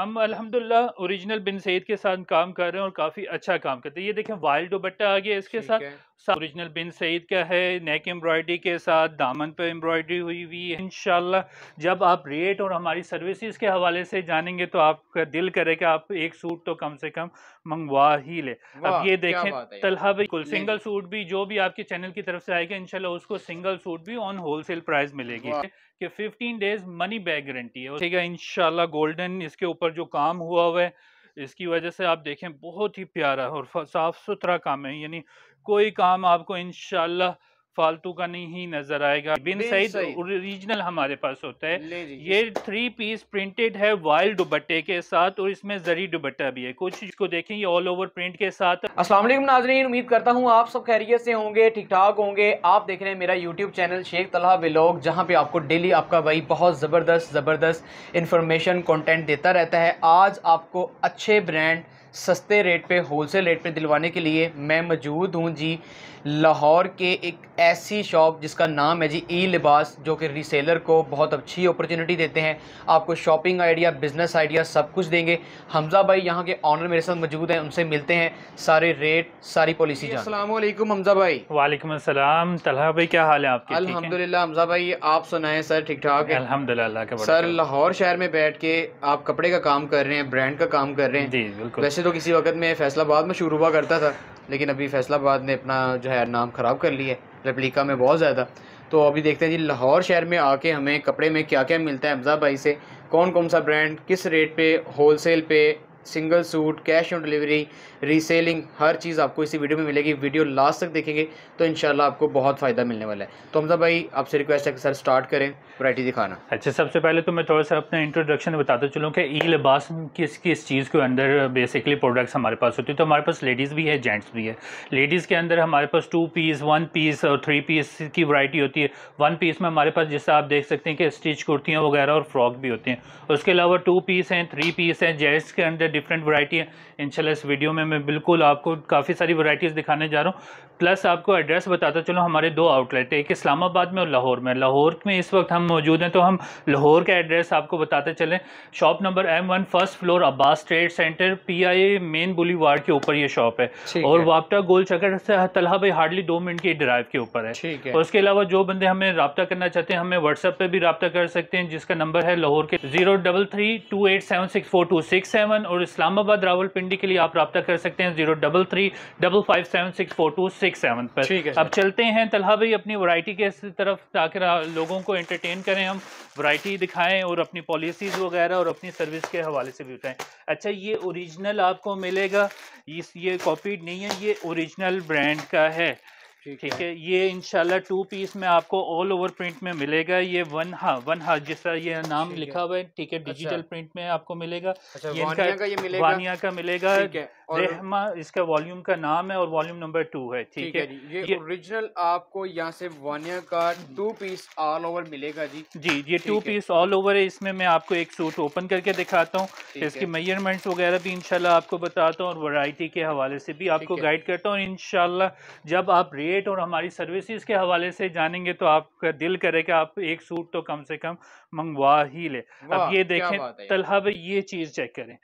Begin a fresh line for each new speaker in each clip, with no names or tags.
हम अल्हम्दुलिल्लाह ओरिजिनल बिन सईद के साथ काम कर रहे हैं और काफ़ी अच्छा काम करते हैं ये देखें वाइल्ड दुपट्टा आ गया इसके साथ ओरिजिनल बिन सईद का है नेक एम्ब्रॉयडरी के साथ दामन पर एम्ब्रॉयडरी हुई हुई है इनशाला जब आप रेट और हमारी सर्विसेज के हवाले से जानेंगे तो आपका दिल करे कि आप एक सूट तो कम से कम मंगवा ही ले अब ये देखें तलहा बिल्कुल सिंगल सूट भी जो भी आपके चैनल की तरफ से आएगा इनशाला उसको सिंगल सूट भी ऑन होलसेल प्राइस मिलेगी कि 15 डेज मनी बैक गारंटी है ठीक है इनशाला गोल्डन इसके ऊपर जो काम हुआ हुआ है इसकी वजह से आप देखें बहुत ही प्यारा और साफ़ सुथरा काम है यानी कोई काम आपको इनशाला फालतू का नहीं ही नजर आएगा बिन सईद ओरिजिनल हमारे पास होता है ये थ्री पीस प्रिंटेड है वाइल्ड दुबट्टे के साथ और इसमें जरी दुबट्टा भी है कुछ इसको देखें ये ऑल ओवर प्रिंट के साथ वालेकुम नाजरीन उम्मीद करता हूँ आप सब खैरियत से होंगे ठीक ठाक होंगे आप देख रहे हैं मेरा YouTube channel Sheikh Talha
vlog जहाँ पे आपको डेली आपका भाई बहुत ज़बरदस्त ज़बरदस्त इन्फॉर्मेशन कॉन्टेंट देता रहता है आज आपको अच्छे ब्रांड सस्ते रेट पे होलसेल रेट पे दिलवाने के लिए मैं मौजूद हूँ जी लाहौर के एक ऐसी शॉप जिसका नाम है जी ई लिबास जो कि रीसेलर को बहुत अच्छी अपॉर्चुनिटी देते हैं आपको शॉपिंग आइडिया बिज़नेस आइडिया सब कुछ देंगे हमज़ा भाई यहाँ के ऑनर मेरे साथ मौजूद हैं उनसे मिलते हैं सारे रेट सारी पॉलिसी असलम हमज़ा भाई वालेकुम असलम तलहा भाई क्या हाल है आपके अलहमदिल्ला हमज़ा भाई आप सुनाएं सर ठीक ठाक है अलहमदिल्ला सर लाहौर शहर में बैठ के आप कपड़े का काम कर रहे हैं ब्रांड का काम कर रहे हैं जी बिल्कुल वैसे तो किसी वक्त में फैसलाबाद में शुरू हुआ करता था लेकिन अभी फैसलाबाद ने अपना जो है नाम ख़राब कर लिया है रेप्लिका में बहुत ज़्यादा तो अभी देखते हैं जी लाहौर शहर में आके हमें कपड़े में क्या क्या मिलता है अफजा भाई से कौन कौन सा ब्रांड किस रेट पे होलसेल पे single suit cash on delivery reselling हर चीज़ आपको इसी वीडियो में मिलेगी वीडियो लास्ट तक देखेंगे तो इनशाला आपको बहुत फ़ायदा मिलने वाला है तो हमजा भाई आपसे रिक्वेस्ट है कि सर स्टार्ट करें वरायटी दिखाना
अच्छा सबसे पहले तो मैं थोड़ा सा अपना इंट्रोडक्शन बताता चलूँ कि ई लिबास किस किस चीज़ के अंदर बेसिकली प्रोडक्ट्स हमारे पास होती है तो हमारे पास लेडीज़ भी है जेंट्स भी है लेडीज़ के अंदर हमारे पास टू पीस वन पीस और थ्री पीस की वरायटी होती है वन पीस में हमारे पास जैसे आप देख सकते हैं कि स्टिच कुर्तियाँ वगैरह और फ्रॉक भी होती हैं उसके अलावा टू पीस हैं थ्री पीस हैं जेंट्स के अंदर डिफरेंट वरायटी है इनशाला इस वीडियो में मैं बिल्कुल आपको काफ़ी सारी वरायटीज दिखाने जा रहा हूँ प्लस आपको एड्रेस बताता चलो हमारे दो आउटलेट एक इस्लामाबाद में और लाहौर में लाहौर में इस वक्त हम मौजूद हैं तो हम लाहौर का एड्रेस आपको बताते चलें shop number M one first floor Abbas trade centre P I main boulevard के ऊपर ये शॉप है और वापटा गोल चकर से तलहा भाई हार्डली दो मिनट की ड्राइव के ऊपर है और उसके अलावा जो बंदे हमें रबता करना चाहते हैं हमें व्हाट्सएप पर भी रबता कर सकते हैं जिसका नंबर है लाहौर के zero double three two eight seven six four two six seven और इस्लामाबाद पिंडी के लिए आप रबता कर सकते हैं zero double three double five seven six four two six six seven पर ठीक है अब चलते हैं तलहा भाई अपनी वैरायटी के तरफ ताकि लोगों को एंटरटेन करें हम वैरायटी दिखाएं और अपनी पॉलिसीज़ वगैरह और अपनी सर्विस के हवाले से भी बताएं अच्छा ये ओरिजिनल आपको मिलेगा इस ये कॉपीड नहीं है ये ओरिजिनल ब्रांड का है ठीक है।, है ये इनशाला टू पीस में आपको ऑल ओवर प्रिंट में मिलेगा ये वन हा वन हा जिसका ये नाम लिखा हुआ है ठीक है डिजिटल अच्छा। प्रिंट में आपको मिलेगा अच्छा, ये वानिया का ये मिलेगा वानिया का मिलेगा और रहमा इसका वॉल्यूम का नाम है और वॉल्यूम नंबर टू है ठीक है ये
ओरिजिनल आपको यहाँ से वानिया का टू पीस ऑल ओवर मिलेगा जी
जी ये टू पीस ऑल ओवर है इसमें मैं आपको एक सूट ओपन करके दिखाता हूँ इसकी मेजरमेंट्स वगैरह भी इनशाला आपको बताता हूँ और वराइटी के हवाले से भी आपको गाइड करता हूँ और इनशाला जब आप रेट और हमारी सर्विसेज के हवाले से जानेंगे तो आपका दिल करेगा आप एक सूट तो कम से कम मंगवा ही ले अब ये देखें तलहा ये चीज़ चेक करें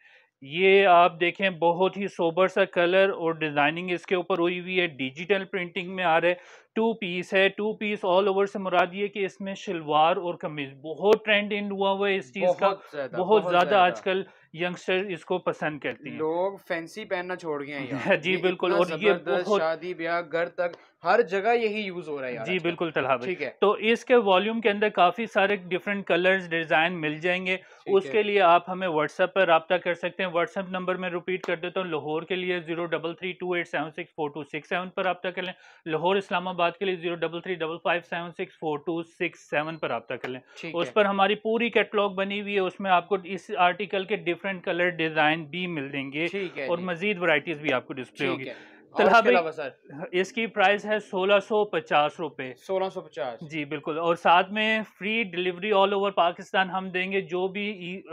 ये आप देखें बहुत ही सोबर सा कलर और डिज़ाइनिंग इसके ऊपर हुई हुई है डिजिटल प्रिंटिंग में आ रहा है टू पीस है टू पीस ऑल ओवर से मुराद ये कि इसमें शलवार और कमीज बहुत ट्रेंड इन हुआ हुआ है इस चीज़ का बहुत ज़्यादा आजकल यंगस्टर इसको पसंद करती हैं
लोग फैंसी पहनना छोड़ गए हैं जी बिल्कुल और ये शादी ब्याह घर तक हर जगह यही यूज हो रहा है जी
बिल्कुल तलाब ठीक है तो इसके वॉल्यूम के अंदर काफ़ी सारे डिफरेंट कलर्स डिज़ाइन मिल जाएंगे उसके लिए आप हमें व्हाट्सएप पर रबता कर सकते हैं व्हाट्सएप नंबर में रिपीट कर देता हूँ लाहौर के लिए zero double three two eight seven six four two six seven पर रबता कर लें लाहौर इस्लामाबाद के लिए zero double three double five seven six four two six seven पर रबता कर लें उस पर हमारी पूरी कैटलॉग बनी हुई है उसमें आपको इस आर्टिकल के डिफरेंट डिफरेंट कलर डिजाइन भी मिल देंगे और मजीद वराइटीज भी आपको डिस्प्ले होगी तलहा
भाई
इसकी प्राइस है सोलह सौ पचास रुपये सोलह सौ पचास जी बिल्कुल और साथ में free delivery all over Pakistan हम देंगे जो भी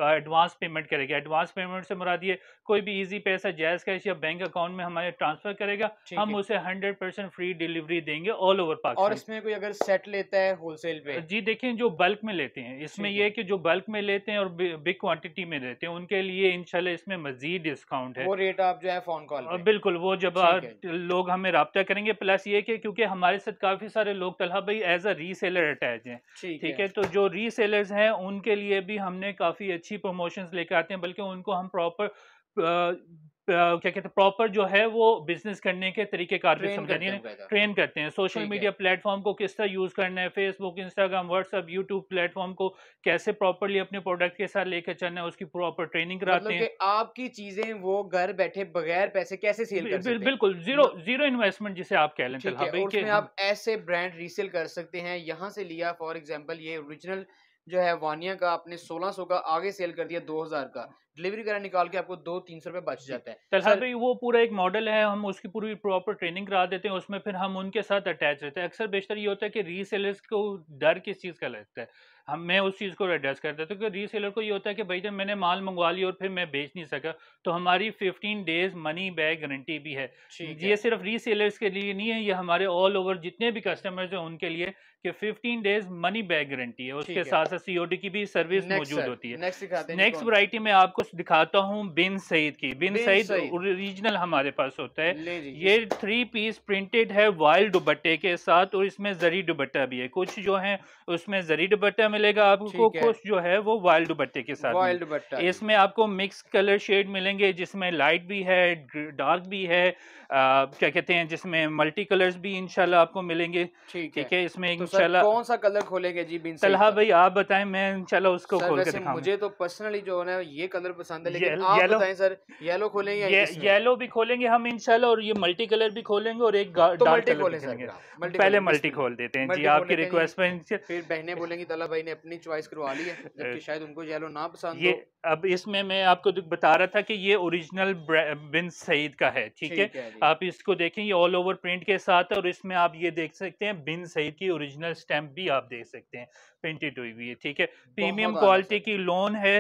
एडवांस e, पेमेंट uh, करेगा एडवांस पेमेंट से मुराद ये कोई भी इजी पैसा जैस कैश या बैंक अकाउंट में हमारे ट्रांसफर करेगा हम उसे हंड्रेड परसेंट फ्री डिलीवरी देंगे ऑल ओवर पाकिस्तान और इसमें
कोई अगर सेट लेता है होलसेल पे
जी देखिए जो बल्क में लेते हैं इसमें यह कि जो बल्क में लेते हैं और बिग क्वान्टिटी में लेते हैं उनके लिए इनशाला इसमें मजीद डिस्काउंट है वो
रेट आप जो है फोन कॉल
बिल्कुल वो जब लोग हमें रबता करेंगे प्लस ये कि क्योंकि हमारे साथ काफ़ी सारे लोग तलहा भाई एज अ री सेलर अटैच हैं ठीक है तो जो री सेलर हैं उनके लिए भी हमने काफ़ी अच्छी प्रमोशंस लेकर आते हैं बल्कि उनको हम प्रॉपर क्या कहते हैं प्रॉपर जो है वो बिजनेस करने के तरीके कार ट्रेन करते हैं सोशल मीडिया प्लेटफॉर्म को किस तरह यूज करना है Facebook Instagram WhatsApp YouTube platform को कैसे प्रॉपरली अपने प्रोडक्ट के साथ लेकर चलना है उसकी प्रॉपर ट्रेनिंग कराते मतलब हैं
आपकी चीजें वो घर बैठे बगैर पैसे कैसे सेल कर सकते
बिल्कुल जीरो जीरो इन्वेस्टमेंट जिसे आप कह लें आप
ऐसे ब्रांड रीसेल कर सकते हैं यहाँ से लिया फॉर एग्जाम्पल ये ओरिजिनल जो है वानिया का आपने 1600 का आगे सेल कर दिया 2000 का डिलीवरी वगैरह निकाल के आपको दो तीन सौ रुपये बच जाता है तो सर
भाई तो वो पूरा एक मॉडल है हम उसकी पूरी प्रॉपर ट्रेनिंग करा देते हैं उसमें फिर हम उनके साथ अटैच रहते हैं अक्सर बेशतर ये होता है कि रीसेलर्स को डर किस चीज़ का लगता है हम मैं उस चीज़ को एड्रेस करता था क्योंकि रीसेलर को ये होता है कि भाई जब मैंने माल मंगवा लिया और फिर मैं बेच नहीं सका तो हमारी 15 डेज मनी बैग गारंटी भी है ये सिर्फ रीसेलर्स के लिए नहीं है ये हमारे ऑल ओवर जितने भी कस्टमर्स हैं उनके लिए कि 15 डेज मनी बैग गारंटी है उसके साथ साथ सीओडी की भी सर्विस मौजूद होती है
नेक्स्ट वरायटी
में आपको दिखाता हूँ बिन सईद की बिन सईद ओरिजिनल हमारे पास होता है ये थ्री पीस प्रिंटेड है वाइल्ड दुबट्टे के साथ और इसमें जरी दुबट्टा भी है कुछ जो है उसमें जरी दुबट्टा मिलेगा आपको कुछ जो है वो वाइल्ड दुपट्टे के साथ वाइल्ड इसमें आपको मिक्स कलर शेड मिलेंगे जिसमें लाइट भी है डार्क भी है आ, क्या कहते हैं जिसमें मल्टी कलर्स भी इनशाला आपको मिलेंगे ठीक है इसमें तो इनशाला कौन
सा कलर खोलेंगे जी बिन तलहा
भाई आप बताएं मैं इनशाला उसको खोल के मुझे
तो पर्सनली जो है ये कलर पसंद है येलो सर येलो खोलेंगे
येलो भी खोलेंगे हम इनशाला और ये मल्टी कलर भी खोलेंगे और एक डार्क तो कलर खोलेंगे पहले मल्टी खोल देते हैं जी आपकी रिक्वेस्ट पर फिर
बहने बोलेंगी तला भाई ने अपनी चॉइस करवा ली है जबकि शायद उनको येलो ना पसंद ये
अब इसमें मैं आपको बता रहा था कि ये ओरिजिनल बिन सईद का है ठीक है आप इसको देखें ये ऑल ओवर प्रिंट के साथ और इसमें आप ये देख सकते हैं बिन सईद की ओरिजिनल स्टैम्प भी आप देख सकते हैं प्रिंटेड हुई हुई है ठीक है प्रीमियम क्वालिटी की लोन है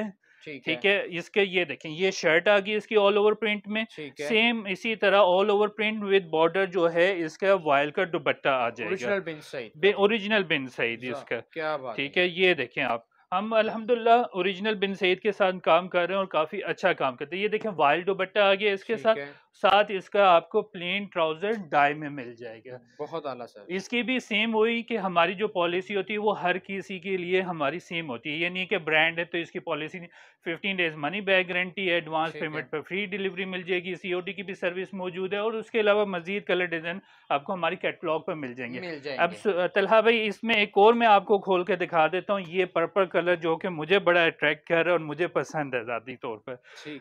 ठीक है इसके ये देखें ये शर्ट आ गई इसकी ऑल ओवर प्रिंट में सेम इसी तरह all over print with border जो है इसका वायल का दुपट्टा आ जाएगा ओरिजिनल बिन सही ओरिजिनल बिन सही इसका ठीक है ये देखें आप हम अल्हम्दुलिल्लाह ओरिजिनल बिन सईद के साथ काम कर रहे हैं और काफ़ी अच्छा काम करते हैं ये देखें वाइल्ड दुपट्टा आ गया इसके साथ साथ इसका आपको प्लेन ट्राउजर डाई में मिल जाएगा बहुत आला सर इसकी भी सेम हुई कि हमारी जो पॉलिसी होती है वो हर किसी के लिए हमारी सेम होती है ये नहीं कि ब्रांड है तो इसकी policy fifteen days money back guarantee है एडवांस पेमेंट पर फ्री डिलीवरी मिल जाएगी सी की भी सर्विस मौजूद है और उसके अलावा मजीद कलर डिजाइन आपको हमारी कैटलॉग पर मिल जाएंगे अब तलहा भाई इसमें एक और मैं आपको खोल के दिखा देता हूँ ये पर्पल कलर कलर जो कि मुझे बड़ा अट्रैक्ट कर रहा है और मुझे पसंद है ज़ाती तौर पर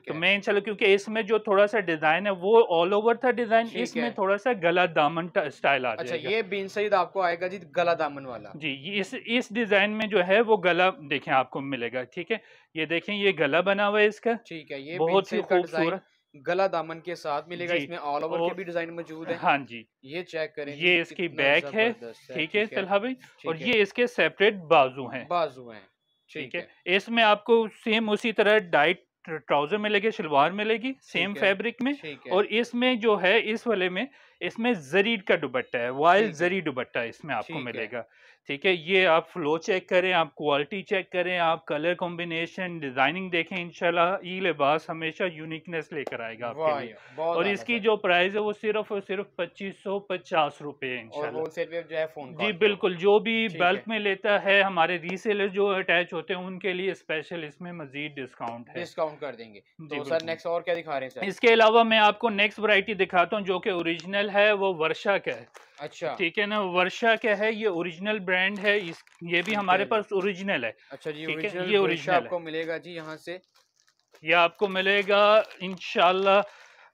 तो मैं इंशाल्लाह क्योंकि इसमें जो थोड़ा सा डिज़ाइन है वो ऑल ओवर था डिज़ाइन इसमें थोड़ा सा गला दामन स्टाइल आ अच्छा, ये
बीन सईद आपको आएगा जी गला दामन वाला
जी इस इस डिज़ाइन में जो है वो गला देखे आपको मिलेगा ठीक है ये देखें ये गला बना हुआ है इसका ठीक है ये बहुत ही खूबसूरत
गला दामन के साथ मिलेगा इसमें ऑल ओवर के भी डिजाइन मौजूद है हाँ जी
ये चेक करें ये इसकी बैक है ठीक है तलहा भाई और ये इसके सेपरेट बाजू हैं बाजू हैं ठीक है इसमें आपको सेम उसी तरह डाइट ट्राउजर मिलेगी सिलवार मिलेगी सेम फैब्रिक में और इसमें जो है इस वाले में इसमें जरी का दुबट्टा है वाइल जरी दुबट्टा इसमें आपको मिलेगा ठीक है ये आप फ्लो चेक करें आप क्वालिटी चेक करें आप कलर कॉम्बिनेशन डिजाइनिंग देखें इनशाला ये लिबास हमेशा यूनिकनेस लेकर आएगा आपके लिए और इसकी जो प्राइस है वो सिर्फ और सिर्फ पच्चीस सौ पचास रुपए जी बिल्कुल जो भी बल्क में लेता है हमारे रीसेलर जो अटैच होते हैं उनके लिए स्पेशल इसमें मजीद डिस्काउंट है डिस्काउंट कर देंगे तो
और क्या दिखा रहे इसके
अलावा मैं आपको नेक्स्ट वरायटी दिखाता हूँ जो कि ओरिजिनल है वो वर्षा का है अच्छा ठीक है ना वर्षा क्या है ये ओरिजिनल ब्रांड है इस ये भी हमारे पास ओरिजिनल है अच्छा जी ठीक है ये ओरिजिनल आपको
मिलेगा जी यहाँ से
ये आपको मिलेगा इनशाला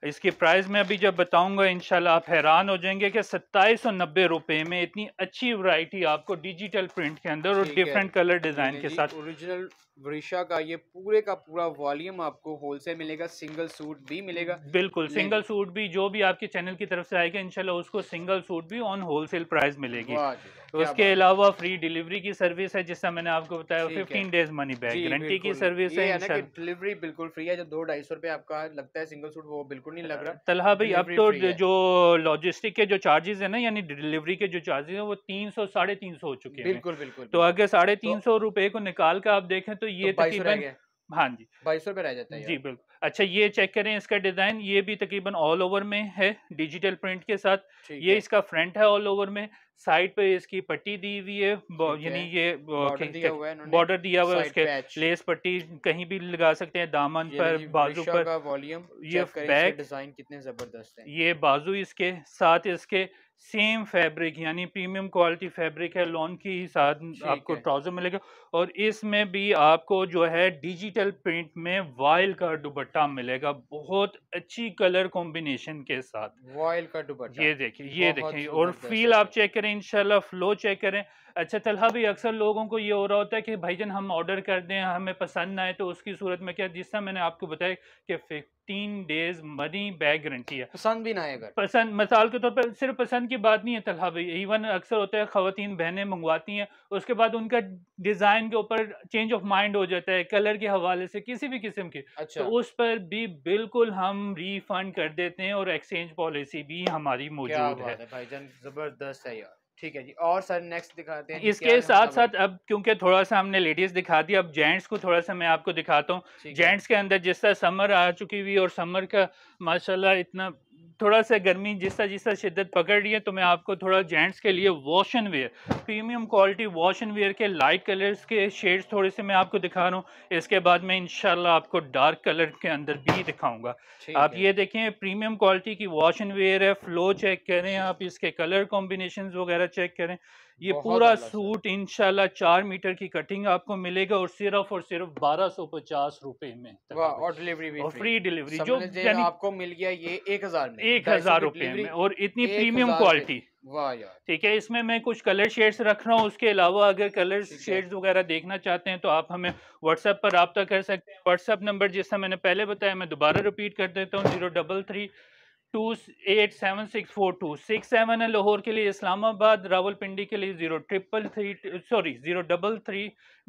इसकी प्राइस में अभी जब बताऊंगा इनशाला आप हैरान हो जाएंगे कि सत्ताईस सौ नब्बे रुपये में इतनी अच्छी वरायटी आपको डिजिटल प्रिंट के अंदर और डिफरेंट कलर डिजाइन के साथ
ओरिजिनल वृषा का ये पूरे का पूरा वॉल्यूम आपको होलसेल मिलेगा सिंगल सूट भी मिलेगा बिल्कुल सिंगल
सूट भी जो भी आपके चैनल की तरफ से आएगा इनशाला उसको सिंगल सूट भी ऑन होलसेल प्राइस मिलेगी तो उसके अलावा फ्री डिलीवरी की सर्विस है जिसका मैंने आपको बताया fifteen days money back guarantee की सर्विस है
डिलीवरी बिल्कुल फ्री है जो दो ढाई सौ आपका लगता है सिंगल सूट वो बिल्कुल नहीं लग रहा तलहा भाई अब तो जो
लॉजिस्टिक के जो चार्जेस है ना यानी डिलीवरी के जो चार्जेस है वो तीन सौ साढ़े तीन सौ हो चुके हैं बिल्कुल बिल्कुल तो अगर साढ़े तो तीन सौ को निकाल कर आप देखें तो तो ये तो तकरीबन हाँ जी बाईस रुपए रह जाता है जी बिल्कुल अच्छा ये चेक करें इसका डिजाइन ये भी तकरीबन ऑल ओवर में है डिजिटल प्रिंट के साथ ये इसका फ्रंट है ऑल ओवर में साइड पे इसकी पट्टी दी हुई है यानी ये बॉर्डर दिया हुआ है उसके लेस पट्टी कहीं भी लगा सकते हैं दामन पर बाजू पर वॉल्यूम ये बैग
डिजाइन कितने जबरदस्त है
ये बाजू इसके साथ इसके सेम फैब्रिक यानी प्रीमियम क्वालिटी फैब्रिक है लॉन के ही साथ आपको ट्राउजर मिलेगा और इसमें भी आपको जो है डिजिटल प्रिंट में वायल का दुपट्टा मिलेगा बहुत अच्छी कलर कॉम्बिनेशन के साथ
वायल का दुपट्टा ये
देखिए ये देखिए और फील आप चेक करें इनशाला फ्लो चेक करें अच्छा तलहा भी अक्सर लोगों को ये हो रहा होता है कि भाई जन हम ऑर्डर कर दें हमें पसंद ना आए तो उसकी सूरत में क्या जिस तरह मैंने आपको बताया कि fifteen days money back guarantee है पसंद भी ना आएगा पसंद मिसाल के तौर पर सिर्फ पसंद की बात नहीं है तलहा भाई इवन अक्सर होता है ख़वान बहनें मंगवाती हैं उसके बाद उनका डिज़ाइन के ऊपर चेंज ऑफ माइंड हो जाता है कलर के हवाले से किसी भी किस्म के अच्छा। तो उस पर भी बिल्कुल हम रिफंड कर देते हैं और एक्सचेंज पॉलिसी भी हमारी मौजूद है
भाईजान ज़बरदस्त है यार ठीक है जी और सर नेक्स्ट दिखाते हैं इसके साथ साथ
अब क्योंकि थोड़ा सा हमने लेडीज दिखा दी अब जेंट्स को थोड़ा सा मैं आपको दिखाता हूँ जेंट्स के अंदर जिस तरह समर आ चुकी हुई और समर का माशाल्लाह इतना थोड़ा सा गर्मी जिस तरह जिस तरह शिद्दत पकड़ रही है तो मैं आपको थोड़ा जेंट्स के लिए wash and wear premium quality wash and wear के लाइट कलर्स के शेड्स थोड़े से मैं आपको दिखा रहा हूँ इसके बाद मैं इनशाला आपको डार्क कलर के अंदर भी दिखाऊंगा आप ये देखें प्रीमियम क्वालिटी की वॉश एंड वेयर है फ्लो चेक करें आप इसके कलर कॉम्बिनेशन वगैरह चेक करें ये पूरा सूट इनशाला चार मीटर की कटिंग आपको मिलेगा और सिर्फ और सिर्फ बारह सौ पचास रुपए में और डिलीवरी फ्री डिलीवरी जो आपको
मिल गया ये एक हजार में एक हजार रुपए में
और इतनी प्रीमियम क्वालिटी ठीक है इसमें मैं कुछ कलर शेड्स रख रहा हूँ उसके अलावा अगर कलर शेड्स वगैरह देखना चाहते हैं तो आप हमें व्हाट्सएप पर रबता कर सकते हैं व्हाट्सएप नंबर जिसका मैंने पहले बताया मैं दोबारा रिपीट कर देता हूँ zero double three two eight seven six four two six seven है लाहौर के लिए इस्लामाबाद रावलपिंडी के लिए zero triple three sorry zero double three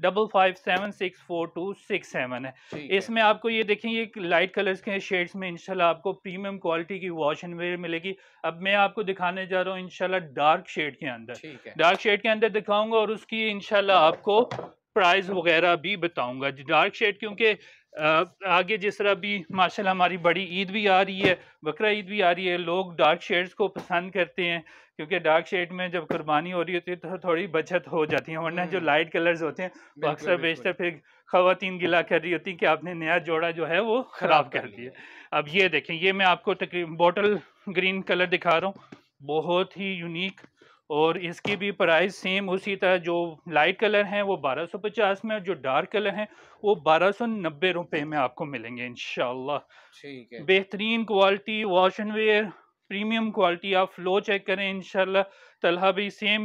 double five seven six four two six seven है इसमें आपको ये देखेंगे लाइट कलर्स के शेड्स में इंशाल्लाह आपको प्रीमियम क्वालिटी की वॉश एंड वेयर मिलेगी अब मैं आपको दिखाने जा रहा हूँ इनशाला डार्क शेड के अंदर डार्क शेड के अंदर दिखाऊंगा और उसकी इनशाला आपको प्राइस वगैरह भी बताऊंगा डार्क शेड क्योंकि आगे जिस तरह अभी माशाल्लाह हमारी बड़ी ईद भी आ रही है बकरा ईद भी आ रही है लोग डार्क शेड्स को पसंद करते हैं क्योंकि डार्क शेड में जब कुर्बानी हो रही होती है तो थोड़ी बचत हो जाती है वरना जो लाइट हम्म। कलर्स होते हैं वो अक्सर बेचते फिर खातन गिला कर रही होती हैं कि आपने नया जोड़ा जो है वो ख़राब कर दिया अब ये देखें ये मैं आपको तकरीब बॉटल ग्रीन कलर दिखा रहा हूँ बहुत ही यूनिक और इसकी भी प्राइस सेम उसी तरह जो लाइट कलर हैं वो 1250 में और जो डार्क कलर हैं वो 1290 रुपए में आपको मिलेंगे इन बेहतरीन quality wash and wear premium quality आप फ्लो चेक करें इनशाला तलहा भी सेम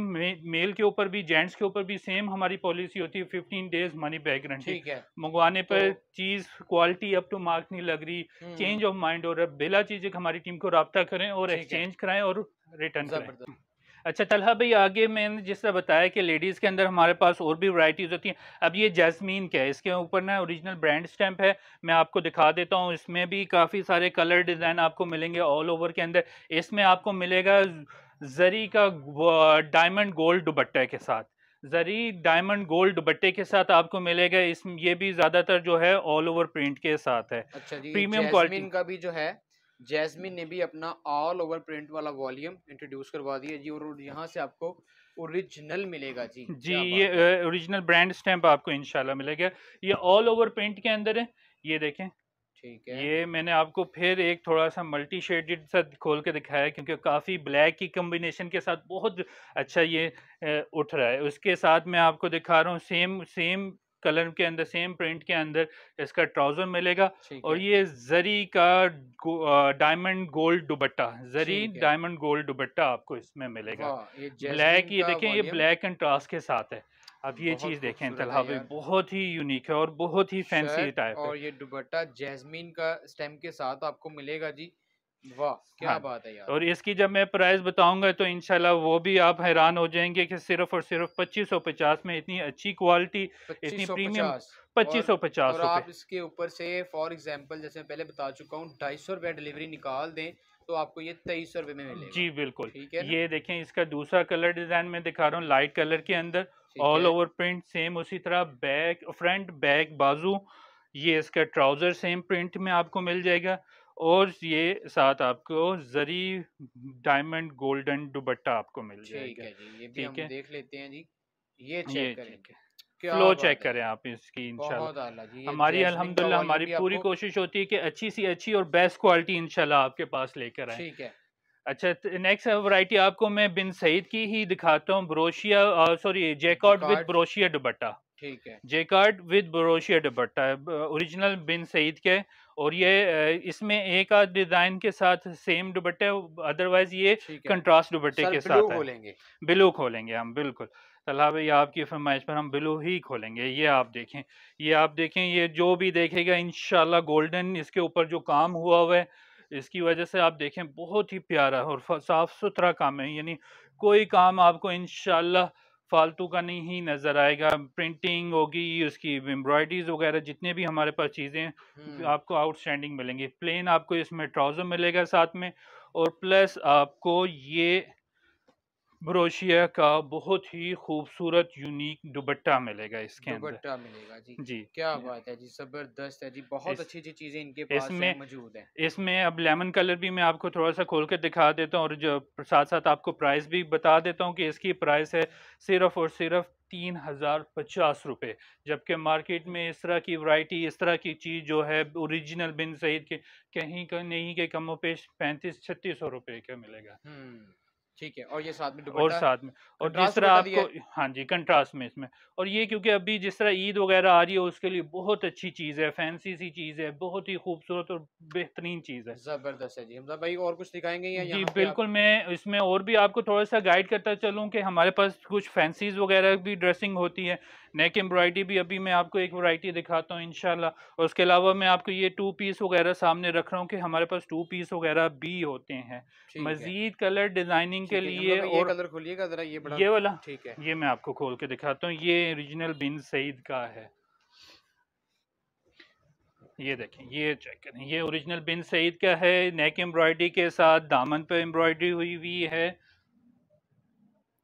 मेल के ऊपर भी जेंट्स के ऊपर भी सेम हमारी पॉलिसी होती है fifteen days money back guarantee मंगवाने तो, पर चीज क्वालिटी अप टू मार्क नहीं लग रही चेंज ऑफ माइंड और बेला चीज हमारी टीम को रबता करें और एक्सचेंज कराएं और रिटर्न करें अच्छा तलहा भाई आगे मैंने जिस तरह बताया कि लेडीज़ के अंदर हमारे पास और भी वैरायटीज़ होती हैं अब ये जैस्मीन क्या है इसके ऊपर ना ओरिजिनल ब्रांड स्टैम्प है मैं आपको दिखा देता हूँ इसमें भी काफ़ी सारे कलर डिज़ाइन आपको मिलेंगे ऑल ओवर के अंदर इसमें आपको मिलेगा जरी का डायमंड गोल्ड दुबट्टे के साथ ज़री डायमंड गोल्ड दुपट्टे के साथ आपको मिलेगा इस ये भी ज़्यादातर जो है ऑल ओवर प्रिंट के साथ है अच्छा प्रीमियम क्वालिटी का
भी जो है जैस्मिन ने हम्म। भी अपना ऑल ओवर प्रिंट वाला वॉल्यूम इंट्रोड्यूस करवा दिया जी और यहाँ से आपको ओरिजिनल मिलेगा जी
जी ये ओरिजिनल ब्रांड स्टैंप आपको इनशाला मिलेगा ये ऑल ओवर प्रिंट के अंदर है ये देखें
ठीक
है ये मैंने आपको फिर एक थोड़ा सा मल्टी शेडेड सा खोल के दिखाया क्योंकि काफ़ी ब्लैक की कम्बिनेशन के साथ बहुत अच्छा ये उठ रहा है उसके साथ मैं आपको दिखा रहा हूँ सेम सेम कलर के अंदर सेम प्रिंट के अंदर इसका ट्राउजर मिलेगा और ये जरी का डायमंड गोल्ड दुबट्टा जरी डायमंड गोल्ड दुबट्टा आपको इसमें मिलेगा ब्लैक ये देखें ये ब्लैक कंट्रास्ट के साथ है अब ये चीज देखें तलहा बहुत ही यूनिक है और बहुत ही फैंसी टाइप और
ये दुबट्टा जैसमिन का स्टेम के साथ आपको मिलेगा जी वाह क्या हाँ। बात है यार
और इसकी जब मैं प्राइस बताऊंगा तो इनशाला वो भी आप हैरान हो जाएंगे कि सिर्फ और सिर्फ पच्चीस सौ पचास में इतनी अच्छी क्वालिटी इतनी प्रीमियम पच्चीस सौ पचास आप
इसके ऊपर से फॉर एग्जाम्पल जैसे मैं पहले बता चुका हूँ ढाई सौ रुपया डिलीवरी निकाल दें तो आपको ये तेईस सौ में मिलेगा
जी बिल्कुल ये देखें इसका दूसरा कलर डिजाइन में दिखा रहा हूँ लाइट कलर के अंदर ऑल ओवर प्रिंट सेम उसी तरह बैक फ्रंट बैक बाजू ये इसका ट्राउजर सेम प्रिंट में आपको मिल जाएगा और ये साथ आपको जरी डायमंड गोल्डन दुबट्टा आपको मिल जाएगा ठीक है
देख लेते हैं जी ये चेक करेंगे
फ्लो चेक करें आप इसकी इंशाल्लाह हमारी अल्हम्दुलिल्लाह हमारी पूरी कोशिश होती है कि अच्छी सी अच्छी और बेस्ट क्वालिटी इंशाल्लाह आपके पास लेकर आए ठीक है अच्छा नेक्स्ट वैरायटी आपको मैं बिन सईद की ही दिखाता हूँ ब्रोशिया सॉरी जैकॉट विद ब्रोशिया dupatta jacquard jacquard with ब्रोशिया दुपट्टा ओरिजिनल बिन सईद के और ये इसमें एक आध डिजाइन के साथ सेम दुपट्टे अदरवाइज ये कंट्रास्ट दुपट्टे के साथ खोलेंगे बिलू खोलेंगे हम बिल्कुल तला भाई आपकी फरमाइश पर हम बिलू ही खोलेंगे ये आप देखें ये आप देखें ये जो भी देखेगा इन गोल्डन इसके ऊपर जो काम हुआ हुआ है इसकी वजह से आप देखें बहुत ही प्यारा और साफ़ सुथरा काम है यानी कोई काम आपको इनशाला फालतू का नहीं ही नज़र आएगा प्रिंटिंग होगी उसकी एम्ब्रॉयडरीज वगैरह जितने भी हमारे पास चीज़ें हम्म। आपको आउटस्टैंडिंग मिलेंगी प्लेन आपको इसमें ट्राउज़र मिलेगा साथ में और प्लस आपको ये ब्रोशिया का बहुत ही खूबसूरत यूनिक दुबट्टा मिलेगा इसके दुबट्टा
मिलेगा जी जी क्या बात है जी जबरदस्त है जी बहुत अच्छी अच्छी चीजें इनके पास इसमें मौजूद
है इसमें अब लेमन कलर भी मैं आपको थोड़ा सा खोल के दिखा देता हूँ और जो साथ साथ आपको प्राइस भी बता देता हूँ कि इसकी प्राइस है सिर्फ और सिर्फ तीन हज़ार पचास रुपये जबकि मार्केट में इस तरह की वैरायटी इस तरह की चीज़ जो है ओरिजिनल बिन सईद के कहीं का नहीं के कमोपेश पैंतीस छत्तीस सौ रुपये का मिलेगा ठीक है और ये साथ में और साथ में और जिस तरह आपको हाँ जी कंट्रास्ट में इसमें और ये क्योंकि अभी जिस तरह ईद वगैरह आ रही है उसके लिए बहुत अच्छी चीज़ है फैंसी सी चीज़ है बहुत ही खूबसूरत और बेहतरीन चीज़ है
ज़बरदस्त है जी हमजा भाई और कुछ दिखाएंगे या जी बिल्कुल
मैं इसमें और भी आपको थोड़ा सा गाइड करता चलूँ कि हमारे पास कुछ फैंसीज वगैरह भी ड्रेसिंग होती है नेक एम्ब्रॉयडरी भी अभी मैं आपको एक वैरायटी दिखाता हूँ इनशाला और उसके अलावा मैं आपको ये टू पीस वगैरह सामने रख रहा हूँ कि हमारे पास टू पीस वगैरह भी होते हैं मजीद कलर डिजाइनिंग के लिए और कलर
खोलिएगा जरा ये ये वाला ठीक है
ये मैं आपको खोल के दिखाता हूँ ये ओरिजिनल बिन सईद का है ये देखें ये चेक करें ये ओरिजिनल बिन सईद का है नेक एम्ब्रॉयडरी के साथ दामन पर एम्ब्रॉयडरी हुई हुई है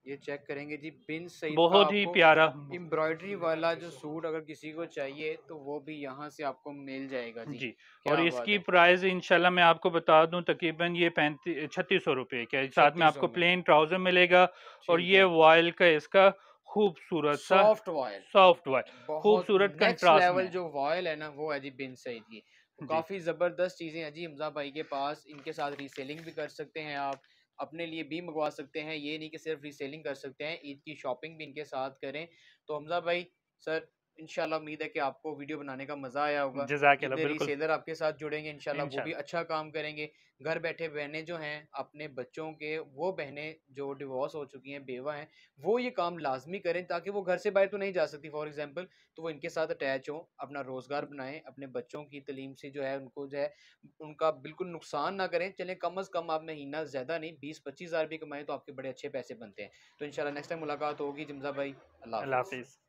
ये चेक करेंगे जी बिन सही बहुत ही प्यारा एम्ब्रॉयडरी वाला जो सूट अगर किसी को चाहिए तो वो भी यहाँ से आपको मिल जाएगा जी, जी। और इसकी
प्राइस इंशाल्लाह मैं आपको बता दूं तकरीबन ये पैंतीस छत्तीस सौ रुपये के साथ में आपको प्लेन ट्राउजर मिलेगा और ये वॉयल का इसका खूबसूरत सॉफ्ट वॉयल सॉफ्ट वॉयल खूबसूरत जो
वॉयल है ना वो है जी बिन सही की काफी जबरदस्त चीजें हैं जी हमजा भाई के पास इनके साथ रीसेलिंग भी कर सकते हैं आप अपने लिए भी मंगवा सकते हैं ये नहीं कि सिर्फ रीसेलिंग कर सकते हैं ईद की शॉपिंग भी इनके साथ करें तो हमजा भाई सर इनशाला उम्मीद है कि आपको वीडियो बनाने का मजा आया होगा सेलर आपके साथ जुड़ेंगे इनशाला वो भी अच्छा काम करेंगे घर बैठे बहनें जो हैं अपने बच्चों के वो बहनें जो डिवोर्स हो चुकी हैं बेवा हैं वो ये काम लाजमी करें ताकि वो घर से बाहर तो नहीं जा सकती फॉर एग्जांपल तो वो इनके साथ अटैच हो अपना रोज़गार बनाएं अपने बच्चों की तलीम से जो है उनको जो है उनका बिल्कुल नुकसान ना करें चले कम अज़ कम आप महीना ज़्यादा नहीं बीस पच्चीस हज़ार भी कमाएं तो आपके बड़े अच्छे पैसे बनते हैं तो इनशाला नेक्स्ट टाइम मुलाकात होगी जिमजा भाई अल्लाह हाफिज़